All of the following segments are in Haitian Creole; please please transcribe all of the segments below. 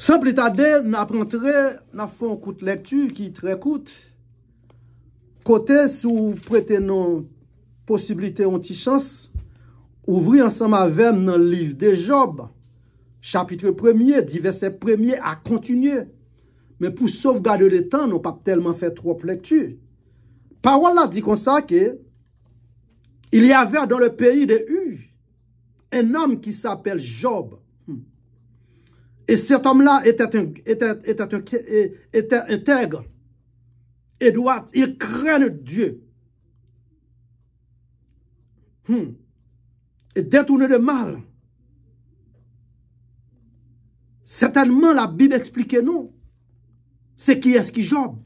Semple ta de, na prantre, na fon koute lektu ki tre koute, kote sou pretenon posibilite onti chans, ouvri ansan ma vem nan liv de Job, chapitre premye, diverse premye a kontinye, men pou sovgade de tan, nou pa telman fe trope lektu. Parola di konsa ke, il y ave a dan le peyi de U, en am ki sa apel Job, Et cet homme-là était, un, était, était, intègre. Edouard, il craint Dieu. Hmm. Et détourné de mal. Certainement, la Bible explique nous. C'est qui est-ce qui Job.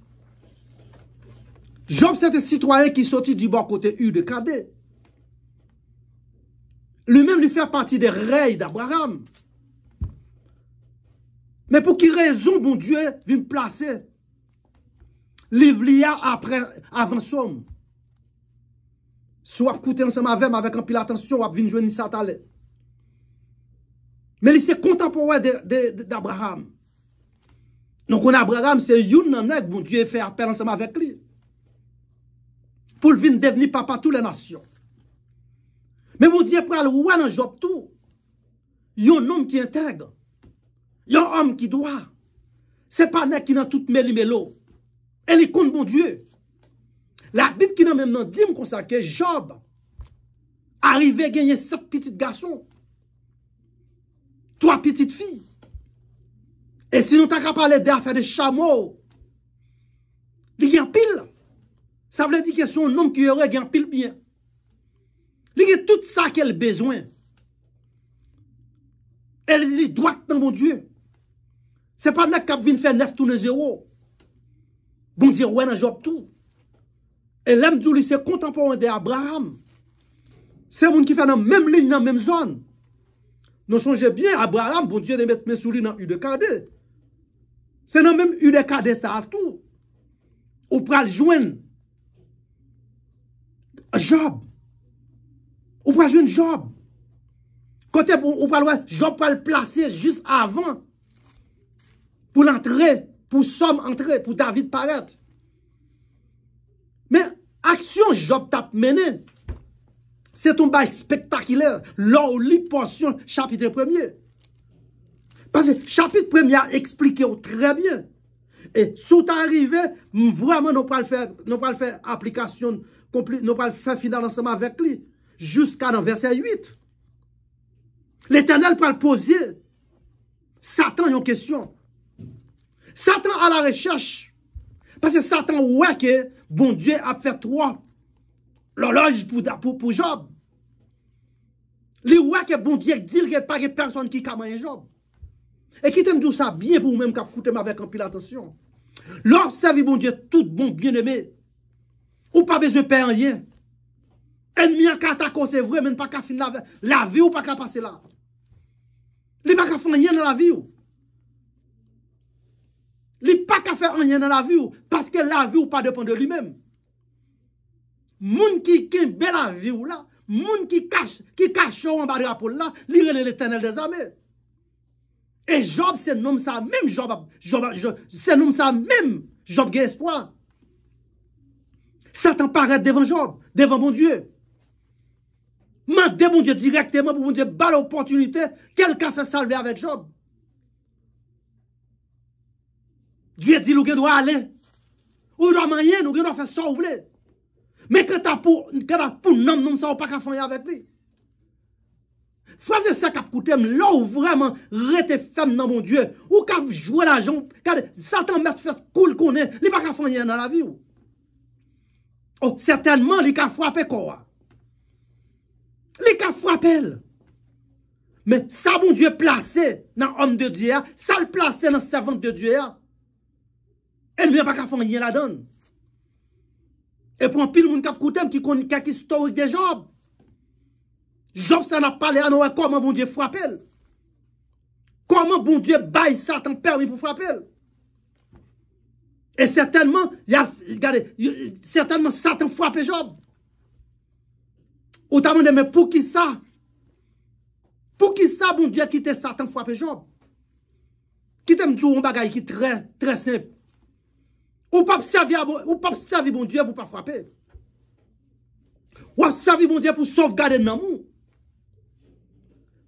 Job, c'est un citoyen qui sortit du bord côté U de Cadet. Lui-même lui fait partie des règles d'Abraham. Men pou ki rezon bon Diyo vin plase liv li ya avan som. Sou ap koute ansem avem avek anpil atensyon ap vin jwen nisat ale. Men li se kontempo wè d'Abraham. Non kon Abraham se yon nan ek bon Diyo e fè apel ansem avek li. Poul vin devini papa tou le nasyon. Men bon Diyo pral wè nan job tou. Yon nom ki entegre. Yon om ki doa. Se pa nek ki nan tout meli melo. El li kont bon dieu. La bib ki nan mem nan dim konsa ke Job. Arrive genye set pitit gason. Troa pitit fi. E si nou ta kapale de afe de chamo. Li gen pil. Sa vle di ke son om ki yore gen pil bien. Li gen tout sa ke l bezwen. El li doak nan bon dieu. Se pan la kap vin fè nef toune zè wò. Bon di rwen an job tou. E lem djou li se kontempo an de Abraham. Se moun ki fè nan menm lign nan menm zon. Non sonje bien Abraham bon di rwen met menm sou li nan u de kade. Se nan menm u de kade sa a tou. Ou pral jwen. Job. Ou pral jwen job. Kote ou pral wè job pral plase jis avan. pour l'entrée, pour somme entrée, pour David paraître. Mais action Job t'a mené, c'est un bail spectaculaire. Là où portion chapitre 1 Parce que chapitre 1er a expliqué très bien. Et sous arrivé, vraiment, nous pas faire, pas faire application, nous pas faire final ensemble avec lui. Jusqu'à dans verset 8. L'éternel le poser. Satan, une question. Satan a la rechèche. Parce que Satan ouè que bon Dieu a fait toi l'horloge pour Job. Lè ouè que bon Dieu dit que pas de personnes qui commande Job. Et qui te dit ça bien pour même qu'à foutre ma veille en pilatation. Lè ouè que sa vie bon Dieu tout bon bien aimé ou pas besoin de paie en yé. En miè kata konsevré mè n'pa k'a fin la vie ou pa k'a passé la. Lè n'pa k'a fin yé nan la vie ou. Il pas qu'à faire rien dans la vie parce que la vie ou pas dépend de lui-même. Moun qui kembe la vie ou là, moun qui cache qui cache en bas de la poule là, l'Éternel des armées. Et Job c'est nom ça même Job, Job, Job c'est ça même Job qui espoir. Satan paraît devant Job, devant mon Dieu. devant mon Dieu directement pour mon Dieu, balle l'opportunité. Quelqu'un fait salver avec Job. Dye di lou gen do a oh, le. Ou do a mayen, ou gen do a fè sa ou vle. Mè kè ta pou, kè ta pou nanm nanm sa ou pa kè fè yè avèk li. Fwa zè sa kap koutèm lou vreman rete fèm nan moun dye. Ou kap jwè la jom, kè de satan mè fè koul konè, li pa kè fè yè nan la vi ou. Ou, sètenman li ka fwapè kòwa. Li ka fwapè lè. Mè sa moun dye plase nan om de dye a, sa l plase nan sa vant de dye a. E en miye baka fon yin la don. E pran pil moun kap koutem ki koni kaki suto wik de Job. Job sa na pale an wè e koman bon die fwapel. Koman bon die bay satan permi pou fwapel. E certainman, yav, gade, certainman satan fwapel Job. Ota moun deme pou ki sa. Pou ki sa bon die kite satan fwapel Job. Kite moun djou m bagay ki tre, tre semp. Ou pa p'servi bon, bon die pou pa fwapè. Ou pa p'servi bon die pou sovgade nan moun.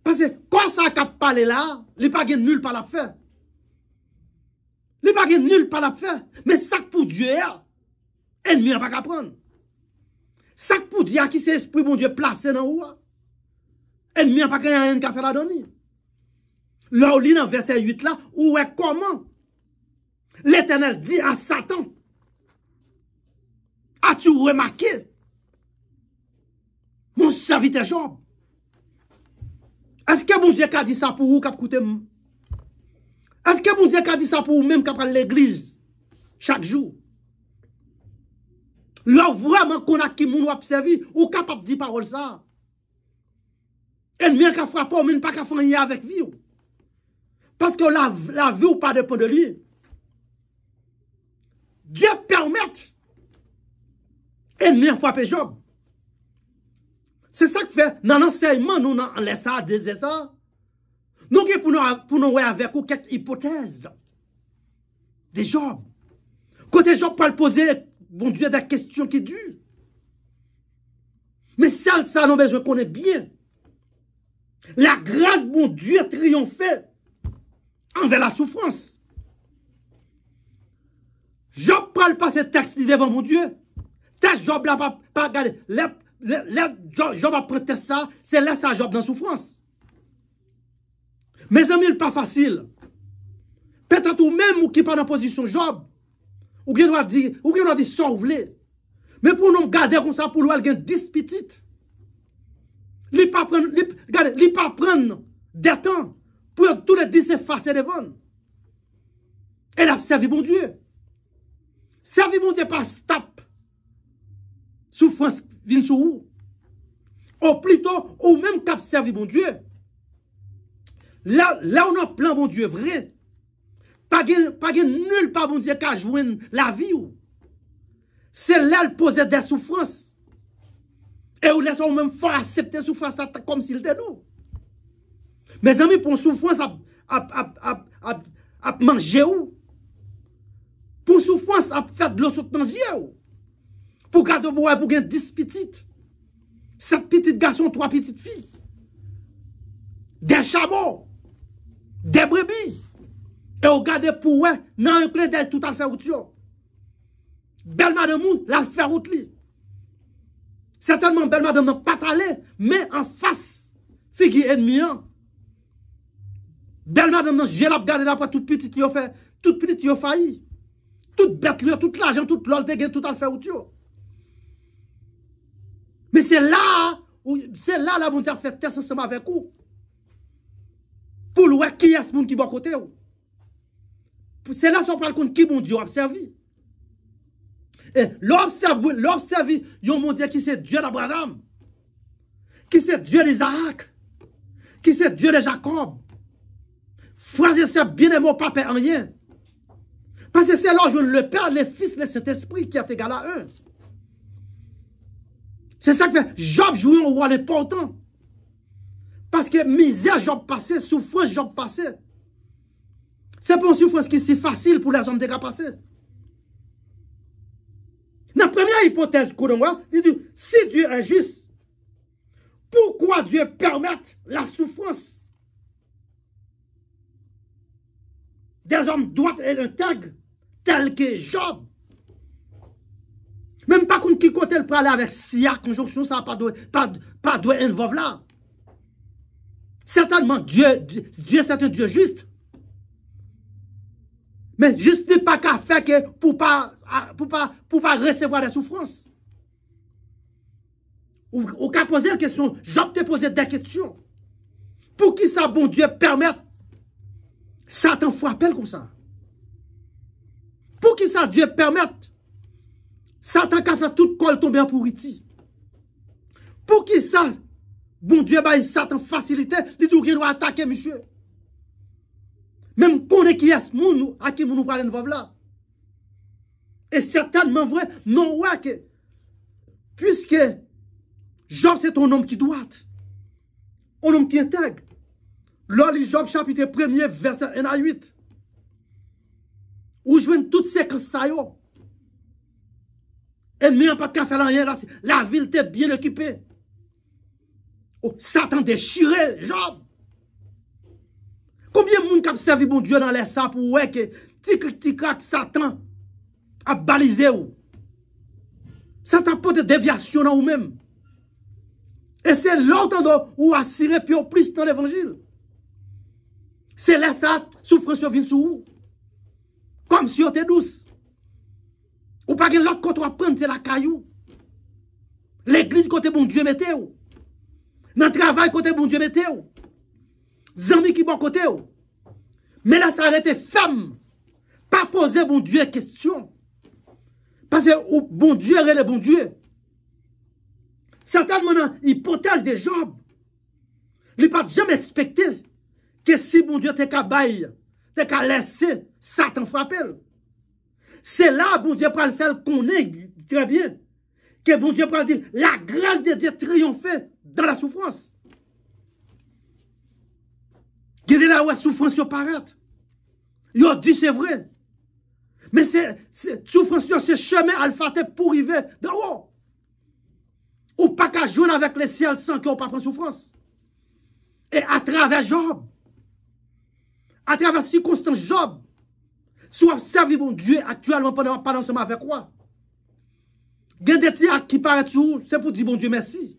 Pase, kwa sa ka pale la, li pa gen nul pa la fè. Li pa gen nul pa la fè. Men sak pou die a, en mi an pa ka pran. Sak pou die a ki se espri bon die plase nan ou a. En mi an pa gen yon ka fè la doni. La ou li nan verse 8 la, ou e koman. L'Eternel di a Satan. A ti ou remarke? Moun savi te jom. Eske moun diye ka di sa pou ou kap koute moun? Eske moun diye ka di sa pou ou mèm kap al l'Eglise? Chak jou. Lò vwèman kon ak ki moun wap sevi, ou kap ap di parol sa? En mèn ka fwa pou, mèn pa ka fwa yè avèk vi ou. Paske la vi ou pa depan de li. Moun savi. Dye permèt en mi an fwa pe Job. Se sa kwe, nan an seyman nou nan an lè sa, de zè sa, nou ki pou nou wè avè kou ket hipotez de Job. Kote Job pal pose, bon Dye, da kwestyon ki du. Me sal sa nan bezwe konè biye. La grase, bon Dye, triyon fè an vè la soufrans. Job pral pa se tekst li devan bon Diyo. Tekst Job la pa gade. Job apre te sa, se lese a Job nan soufwans. Me zemil pa fasil. Petat ou menm ou ki pan an posisyon Job. Ou gen wad di sorvle. Men pou nou gade kon sa pou lou algen dispitit. Li pa pren detan pou yon tout le disse farsen devan. El apsevi bon Diyo. Servi moun die pa stap Soufrans vin sou ou Ou plito ou menm kap servi moun die La ou nan plan moun die vre Pa gen nul pa moun die ka jwen la vi ou Se lal pose de soufrans E ou leso ou menm fa acepte soufrans A ta kom sil de nou Me zami pou soufrans ap manje ou Pou soufwans ap fèd lòsot nan zye ou. Pou gade pou wè pou gen dis piti. Sèp piti gason, twa piti fi. De chabo. De brebi. E ou gade pou wè nan yon kli de tout al fèwout yo. Bel madè moun, lal fèwout li. Sètenman bel madè moun patale, men an fas fi ki en mi an. Bel madè moun, jè la p gade la pwa tout piti ki yo fè. Tout piti ki yo fayi. Tout bèt lè, tout l'ajen, tout lòl degè, tout al fè ou tè yo. Mè se lè, se lè la moun diè fè tè se seman vè kou. Poul wè ki yè se moun ki bò kote yo. Se lè se wè pral koun ki moun diè wè observi. E lò observi yon moun diè ki se djè la bradam. Ki se djè li Zahak. Ki se djè li Jacob. Fwa zè se bine mò pape an yè. Parce que c'est l'ange, le Père, le Fils, le Saint-Esprit qui est égal à eux. C'est ça que fait Job jouait un roi important, Parce que misère, Job passé, souffrance, Job passé. C'est pour une souffrance qui est si facile pour les hommes de passés. La première hypothèse, il dit, si Dieu est juste, pourquoi Dieu permet la souffrance des hommes droits et intègres tel que Job. Même pas qu'on qui côté le parler avec Sia, conjonction, ça pas pas, pas doit là. Certainement, Dieu, Dieu, c'est un Dieu juste. Mais juste n'est pas qu'à faire que pour pas, pour pas, pour pas recevoir des souffrances. Ou, cas qu'à poser la question, Job te posé des questions. Pour qui ça, bon Dieu, permette Satan frappelle comme ça. Pou ki sa die permette, satan ka fè tout kol tombe an pou witi. Pou ki sa, bon die bay satan fasilite, li tou kèdwa atake, mishè. Mèm konè ki yè smoun nou, akè moun nou pralè nou vav là. E sèten mèm vwè, nou wèkè. Puiske, Job sè ton nom ki dwat. On nom ki entèg. Lò li Job chapite premier, versè enay wite. Ou jwen tout se kresay yo. En mi an pat ka felan yen la. La vil te bien ekipen. Oh, bon ou satan dechire. Job. Koumye moun kap servi bon Diyo nan lesap. Ou weke tikri tikra satan. A balize ou. Satan pot de devyasyon nan ou men. E se lontan do ou asire pi ou plis nan evanjil. Se lesap soufren se vin sou ou. Comme si vous douce. Ou pas que l'autre côté va prendre, c'est la caillou. L'église côté bon Dieu mettez ou. Dans le travail côté bon Dieu mettez Les amis qui bon côté Mais là, ça arrête femme. Pas poser bon Dieu question. Parce que bon Dieu est le bon Dieu. Certainement, hypothèse des job. Ils ne pas jamais expecter que si bon Dieu te cabaille. te ka lese satan fwapel. Se la, bon diyo pral fel, konen, tre bien, ke bon diyo pral dil, la grez de diyo triyonfe dan la soufrans. Gye li la wè, soufrans yo paret. Yo di, se vre. Men se, soufrans yo se cheme al fatè pou rive. Ou pa ka joun avèk le sèl san ki yo pa pran soufrans. E atrave jom, Atraves bon bon bon, non si konstant job, sou observi bon die, aktuellement, pandan seman vek wak. Gen deti ak ki paret sou, se pou di bon die mersi.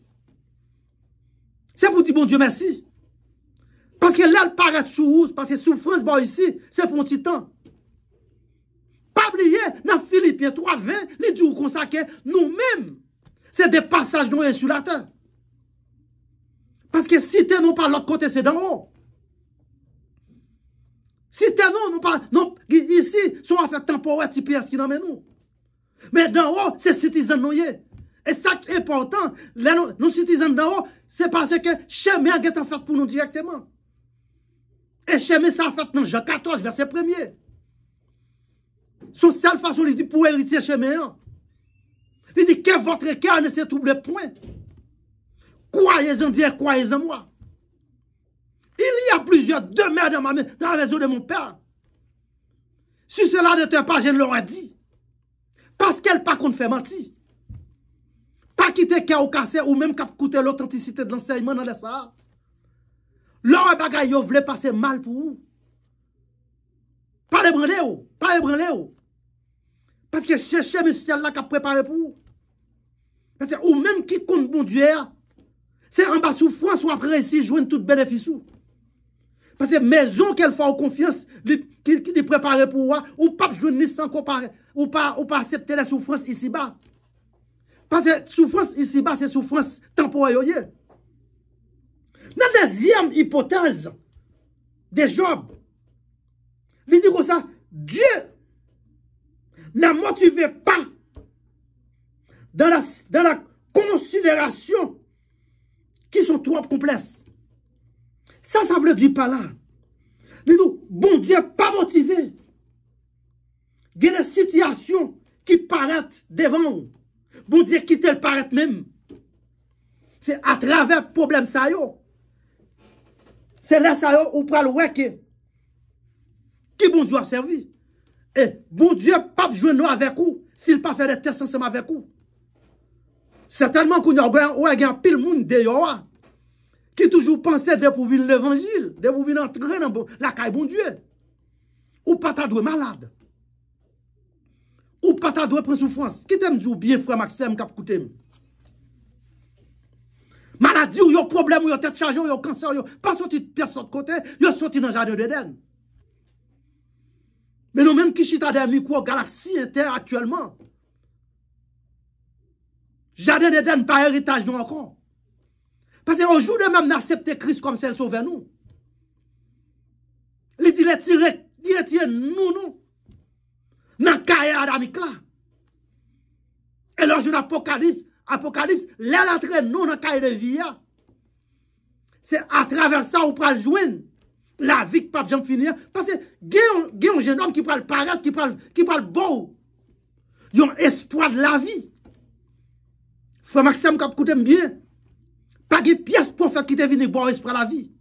Se pou di bon die mersi. Paske lèl paret sou, paske soufrans bo yisi, se pou titan. Pa blye, nan Filipien 320, li di ou konsake, nou men, se de passage nou esulata. Paske siten nou pa lòk kote se dan wò. Si te nou, nou pa, nou, gyi, gyi, si, sou non a fèt tempouè ti pi as ki nan men nou. Men nan ou, se sitizan nou ye. E sa ki e portan, nou sitizan nan ou, se pasè ke chèmè a gèt a fèt pou nou direktèman. E chèmè sa fèt nan jan 14 versè premier. Sou sel fason li di pou eriti chèmè an. Li di, ke vòtre ke ane se troublè pou mwen. Kwa ye zan diè, kwa ye zan mwa. Il y a plusieurs de mer dans la maison de mon père. Si cela n'était pas, je l'aurais dit. Parce qu'elle par contre fait menti. Par qu'il était cas ou casé ou même qu'il a écouté l'authenticité de l'enseignement dans les salles. L'aurais pas gaya ou voulait passer mal pour vous. Par les brindés ou. Par les brindés ou. Parce que c'est chez monsieur Allah qui a préparé pour vous. Ou même qui compte mon dieu. Ou même qui compte mon dieu. C'est en bas sous foin, soit près ici, je vous en tout bénéfice ou. Parce que maison qu'elle fait confiance, qui est préparée pour moi, ou pas je sans comparer, ou pas, ou pas accepter la souffrance ici-bas. Parce que souffrance ici-bas, c'est souffrance temporaire. La deuxième hypothèse de Job, il dit comme ça, Dieu ne motivé pas dans la, dans la considération qui sont trop complexes. Sa sa vre di pala. Ni nou, bon diye, pa motivi. Genye sityasyon ki paret devan ou. Bon diye, ki tel paret menm. Se atrave problem sayo. Se le sayo ou pral weke. Ki bon diye ap servi. E, bon diye, pap jwen nou avek ou. Si l pa fe de testan sema avek ou. Sertanman koun yo gwen ou e gen pil moun de yo a. Ki toujou panse depouvi l'evangil, depouvi nan tre nan bon, la ka e bon die. Ou pata dwe malade. Ou pata dwe prinsoufrans. Ki tem djou bie fwe maksem kap koute mi. Maladi ou yo problem ou yo tet chaje ou yo kanser yo. Pas soti pias sot kote, yo soti nan jade de den. Men nou men ki chita de mikwo galaksi eten aktuellement. Jade de den pa heritage nou akon. Pase oujou de mèm n'asepte kris koum sel souven nou. Li di le tirek, di le tirek nou nou. Nan kaye adamik la. E lòjou nan apokalips, apokalips, lèl atre nou nan kaye devya. Se atraversa ou pral jwen, la vi kpap jan finia. Pase gen yon genom ki pral paret, ki pral bou, yon espoi de la vi. Fè maksem kap koutem byen, Pas de pièce prophètes qui te venu boire esprit la vie.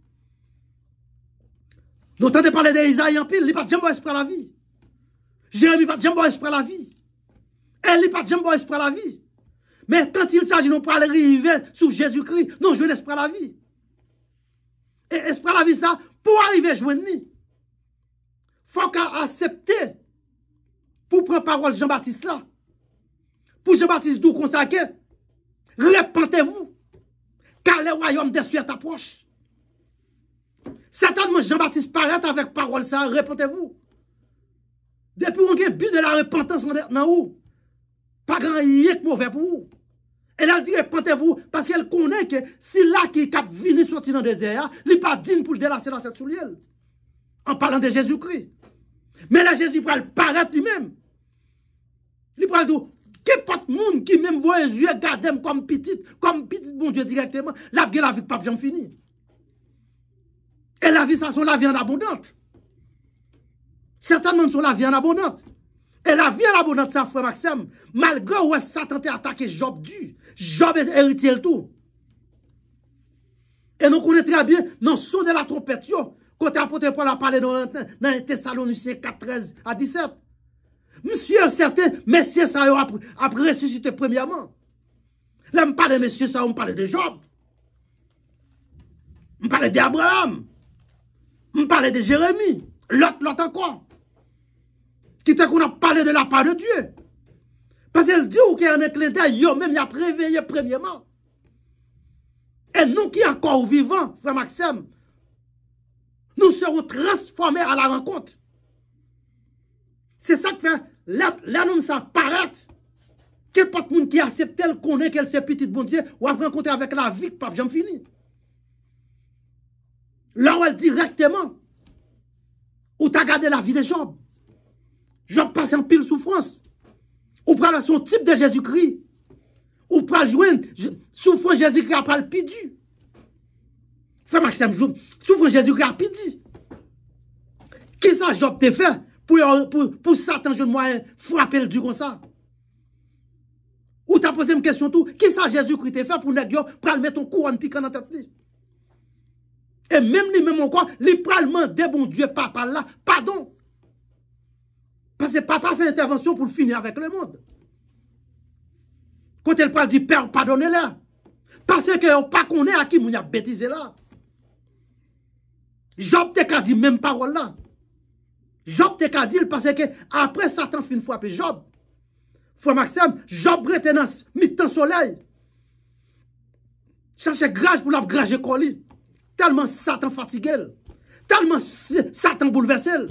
Nous tu parler d'Isaïe en pile, il n'y a pas de jambon esprit la vie. Jérémie pas de jambon esprit la vie. Elle n'est pas de esprit la vie. Mais quand il s'agit de parler arriver sur Jésus-Christ, nous jouons l'esprit la vie. Et esprit la vie, ça, pour arriver à jouer. il faut accepter pour prendre parole Jean-Baptiste là. Pour Jean-Baptiste d'où consacrer, répentez-vous. ka le wayoum desuyat aproche. Sèten mwen Jean-Baptiste parète avèk parol sa, repantevou. Depi ou gen bi de la repantans nan ou, pa gran yèk mou vèp ou. El al di repantevou, paske el konè ke si la ki kap vini soti nan dezer, li pa din pou jdelase la sètsou li el, an palan de Jésus-Christ. Men la Jésus pral parète li mèm. Li pral dou, Ki pat moun ki mèm vò e zyè gade m kom pitit, kom pitit moun djè direktèman, la bge la vik pap jan fini. E la vi sa son la vi an abonat. Sèrtèmèm son la vi an abonat. E la vi an abonat sa fè maksem, malgè wè sa trète atake job djè, job e ritiè l'tou. E nou konè trè bè nan son de la tròpèt yo, kote apote pou la pale nan yon tesaloun yon sè 4-13-17. Monsieur certains, messieurs, ça a, ressuscité premièrement. Là, je parle de messieurs, ça, on parle de Job. Je parle d'Abraham. Je parle de Jérémie. L'autre, l'autre encore. Qui qu'on a parlé de la part de Dieu. Parce que Dieu qui est un éclair, même il a préveillé premièrement. Et nous qui encore vivants, frère Maxime, nous serons transformés à la rencontre. C'est ça que fait nous ça paraît que pas de monde qui accepte elle connaît qu'elle c'est petite bon Dieu ou après rencontrer avec la vie que pape j'en fini là où elle directement ou t'as gardé la vie de Job Job passe en pile souffrance ou prend son type de Jésus-Christ ou pral joindre souffrance Jésus-Christ après le pidu ça maximum. Job souffrance Jésus-Christ a pidi qu'est-ce que Job te fait pour, pour, pour Satan, je pas frapper le Dieu comme ça. Ou t'as posé une question tout, qui que Jésus-Christ fait pour nous pour mettre un couronne piquant dans tête Et même lui même encore, les parlements des bon Dieu papa là, pardon. Parce que papa fait intervention pour finir avec le monde. Quand elle parle du père, pardonnez là. Parce que on pas connaît à qui vous a bêtisé là. Job te dit même parole là. Job te ka dil pase ke apre satan fin fwape Job. Fwa maksem, Job retenan mitan soley. Chache graj pou la graje koli. Talman satan fatigel. Talman satan boulevesel.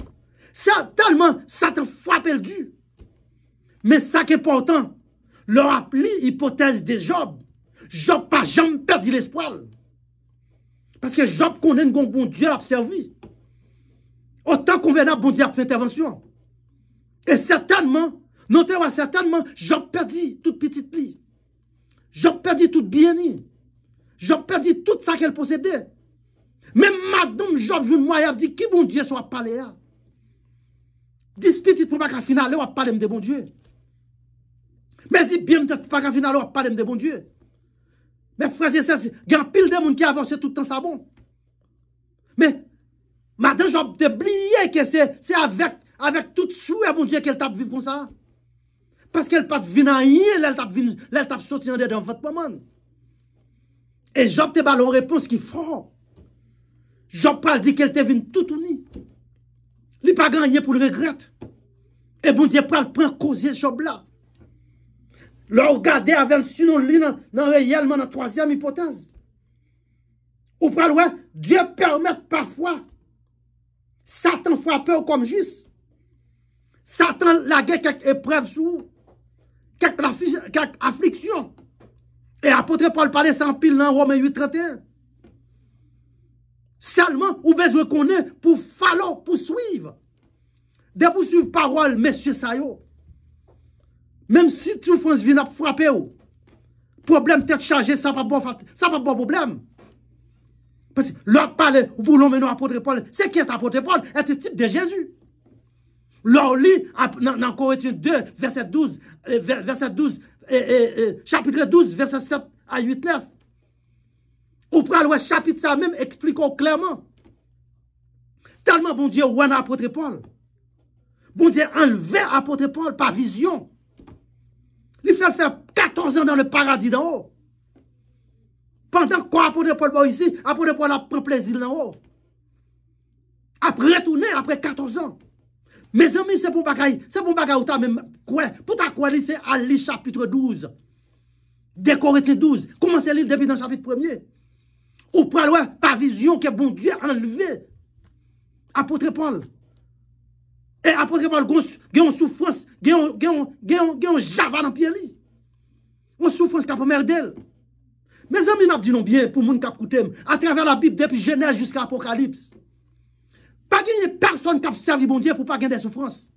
Talman satan fwape ldu. Men sa ke portan, lor ap li hipotez de Job. Job pa jam perdi l'espoal. Paske Job konen gongboun, bon Diyal ap servi. Otan konvena bon di ap fè intervensyon. E sètenman, notè wè sètenman, Job bon perdi bon bon tout pitit pli. Job perdi tout bièni. Job perdi tout sa kel posède. Mè madon Job joun mwayab di, ki bon diè sou ap pale ya. Dispitit pou baka finalè wè pale mdè bon diè. Mè zi biè mdè paka finalè wè pale mdè bon diè. Mè fwè zi zè zi, gen pil de moun ki avansè toutan sa bon. Mè, Madan jop te bliye ke se avek tout sou e bon diye ke el tap viv kon sa. Paske el pat vinan ye, lel tap sotian de dan vat paman. E jop te balon repons ki faw. Jop pral di ke el te vin tout ou ni. Li pa gan ye pou l regret. E bon diye pral pran koziye chob la. Lo ou gade aven sinon li nan reyelman nan toasyam hipotez. Ou pral we, diye permette parfwa. Satan fwape ou kom jis. Satan lage kak eprev sou. Kak afliksyon. E apotre pa lpade san pil nan Rome 831. Salman ou bezwe konen pou falo pou swiv. De pou swiv parol, mesye sayo. Mem si tri ou fwans vina fwape ou. Problem tèt chaje, sa pa bo probleme. Parce que l'autre parle pour l'homme à apôtre Paul, c'est qui est apôtre Paul? Est le type de Jésus. L'on lit dans Corinthiens 2, verset 12, euh, verset 12, euh, euh, chapitre 12, verset 7 à 8, 9. Ou le chapitre ça même, expliquons clairement. Tellement bon Dieu, ou apôtre Paul. Bon Dieu, enlevé apôtre Paul par vision. Il fait faire 14 ans dans le paradis d'en haut. pandan kwa apotre Paul pa ou yisi, bon apotre Paul apre ple zil nan ou, apre toune, apre 14 an, me zemi se pou bagay, se pou bagay ou ta, pou ta kwa li se a li chapitre 12, de Koritine 12, koman se li depi nan chapitre 1, ou pral wè pa vizyon ke bon Diyan anleve, apotre Paul, e apotre Paul gen yon soufrans, gen yon javar nan piye li, yon soufrans kapomer del, Mes amis, m'a dit non bien pour qui kap koutem, à travers la Bible depuis Genèse jusqu'à Apocalypse. Pas de personne qui a servi bon Dieu pour pas gagner des souffrances.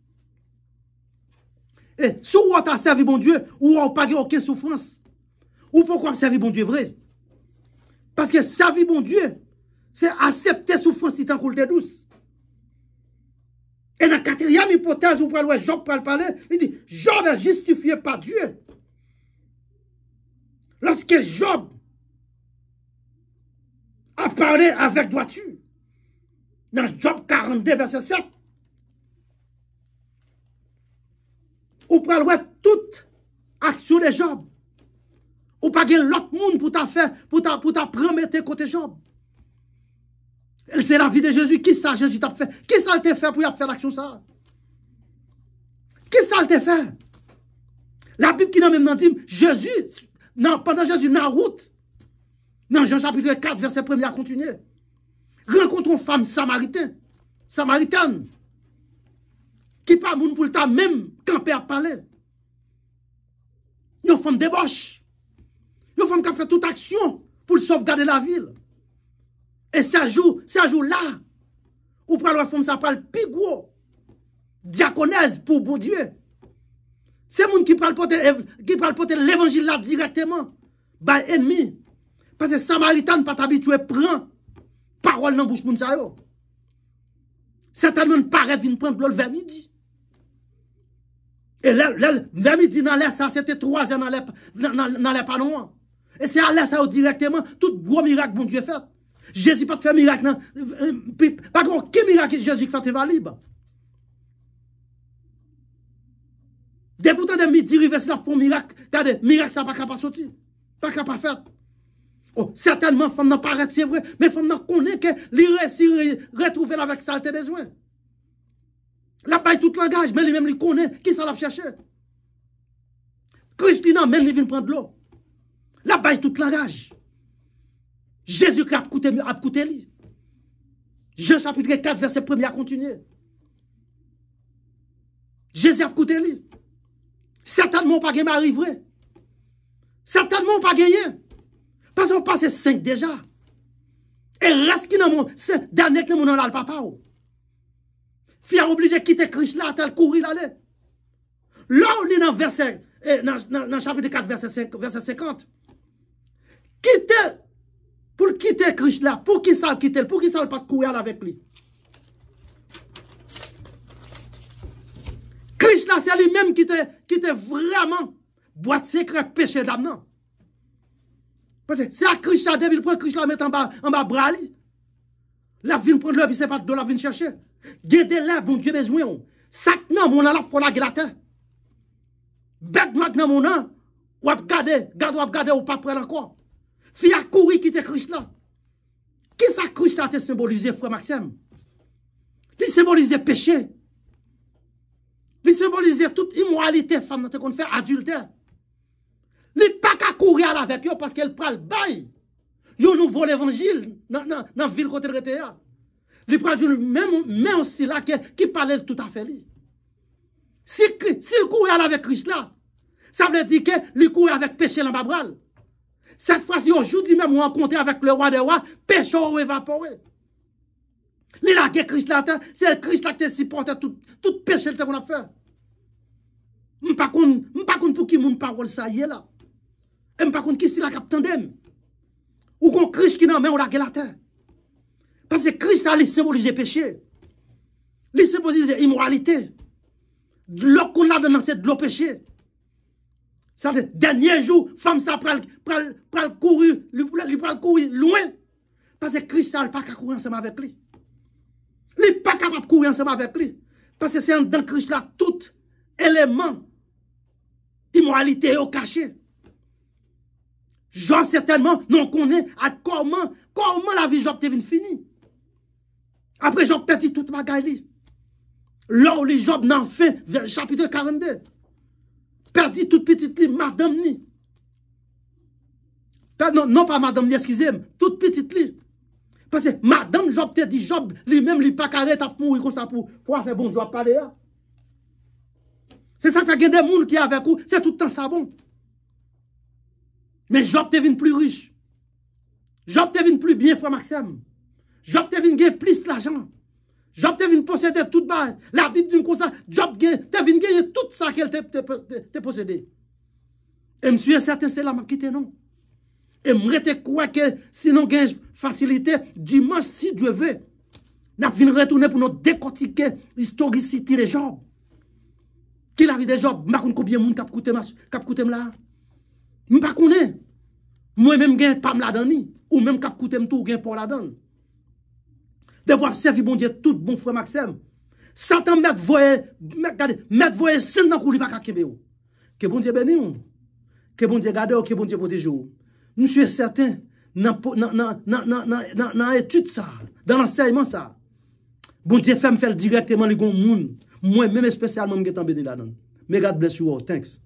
Et si vous avez servi bon Dieu, ou n'a pas gagné aucune souffrance. Ou pourquoi servir bon Dieu vrai? Parce que servir bon Dieu, c'est accepter souffrance qui t'en coule douce. Et la quatrième hypothèse, où Job pour parler, il dit Job est justifié par Dieu. Lorsque Job ap pale avek doa tu, nan Job 42, verset 7, ou pralwe tout aksyon de Job, ou page lot moun pou ta premet te kote Job, el se la vi de Jezou, ki sa Jezou tap fe, ki sa te fe pou yap fe laksyon sa, ki sa te fe, la bib ki nan men nan tim, Jezou, nan, pandan Jezou nan wout, Dans Jean chapitre 4, verset 1 à continuer. une femme samaritaine, samaritaine, qui pas moun pour le temps même quand père parler. Une femme débauche. Une femme qui a fait toute action pour sauvegarder la ville. Et ça joue, ça jour là, ou pral femme ça parle pigou, diaconèse pour bon Dieu. C'est moun qui parle porter, l'évangile là directement, par bah, ennemi. Parce que Samaritan pas habitué prendre parole dans bouche moun sa yo. Certainement paraît venir prendre l'eau vers midi. Et là, vers midi dans l'air, ça c'était le ans dans l'air pas loin. Et c'est à l'air directement, tout gros miracle bon Dieu fait. Jésus pas fait miracle, non. Euh, euh, pas grand quel miracle Jésus fait valide? libre. Depuis de midi, il y a un miracle. Regardez, miracle ça pas capable sortir. Pas capable faire. Oh, certaine man fande nan parete se vre, men fande nan konen ke li re si re trove la vek sa a te bezwen. La baye tout langaj, men li men li konen ki sa la pe chache. Kristina, men li vin prende lo. La baye tout langaj. Jezu kre ap koute li. Je chapitre 4, verse 1, ya kontinye. Jezu ap koute li. Certaine man pa gen me arrive re. Certaine man pa gen yen. Pese ou pase 5 deja. E reski nan moun. Se danek nan moun nan lal papa ou. Fi a oblije kite Krish la. Tel kouri lale. Lò ou li nan verse. Nan chapi de 4 verse 50. Kite. Pou kite Krish la. Pou ki sal kite. Pou ki sal pat kouri lal avek li. Krish la se li menm kite. Kite vreman. Boat sekre peche dam nan. Parce que c'est à cruche la débile, prend Christ la mettre en bas, en bas bras. La vient prendre l'heure, puis c'est pas de la vient chercher. Guédez là, bon Dieu besoin. Sac non, mon la pour la gueule Bête maintenant, mon an, ou ap gade, gade ou ap gade ou pas prendre encore. Fi a qui te cruche là. Qui sa cruche là te symboliser frère Maxime? Il symbolise péché. Il symbolise toute immoralité femme te qu'on fait adultère. li pa ka kouri ala vek yo, paske li pral bay, yo nou vol evanjil, nan vil kote de rete ya, li pral di yo, men monsi la, ki pale l tout afe li, si li kouri ala vek kris la, sa vle di ke, li kouri ala vek peche lan babral, set fwa si yo joudi men mwen konte, avek le wade wade, peche ou evapore, li la ke kris la te, se kris la te si ponte, tout peche l te kon a fe, m pa kon pou ki moun parol sa ye la, Et par contre, qui est la capitaine Ou qu'on Christ qui n'en même on la terre. Parce que Christ a symbolisé péché. Il symbolise l'immoralité. L'eau qu'on a dans cette l'eau péché. Ça veut dire, dernier jour, femme ça pral, pral, pral courir, lui, pral courir loin. Parce que Christ n'a pas courir ensemble avec lui. Il n'est pas capable de courir ensemble avec lui. Parce que c'est dans Christ là tout élément immoralité est caché. Non job setenman nan konen at koman la vi job te vin fini. Apre job peti tout magay li. Lò ou li job nan fe, chapitre 42. Peti tout peti li, madame ni. Non, non pa madame ni, eskize, tout peti li. Pese, madame job te di job, li men li pakare tap mou yi kon sa pou. Pwa fe bon job pale ya. Se sa fe gen de moun ki avek ou, se toutan sa bon. Men job te vin plu riche, job te vin plu bien fwa maksem, job te vin gen plis la jan, job te vin posede tout ba, la bib din konsa, job gen, te vin gen tout sa ke te posede. E msye saten se la makite non, e mre te kwa ke sinon gen jfasilite, dimanj si dweve, nap vin retoune pou nou dekotike l'histori siti le job, ki la vide job, makoun koubyen moun kap koute mla a. Mwen pa konen, mwen menm gen pa mladan ni, ou menm kap koutem tou gen pa mladan. Debo ap sevi bon diye tout bon fwe maksem. Satan met voye, met voye sin nan kou li bak akime ou. Ke bon diye beni ou? Ke bon diye gade ou? Ke bon diye pote jo? Mwen sou yon certain nan etude sa, nan anseyman sa. Bon diye fèm fèl direkte man li goun moun. Mwen menm espesyalman mwen getan beni la nan. Mwen gade bles you ou, thanks.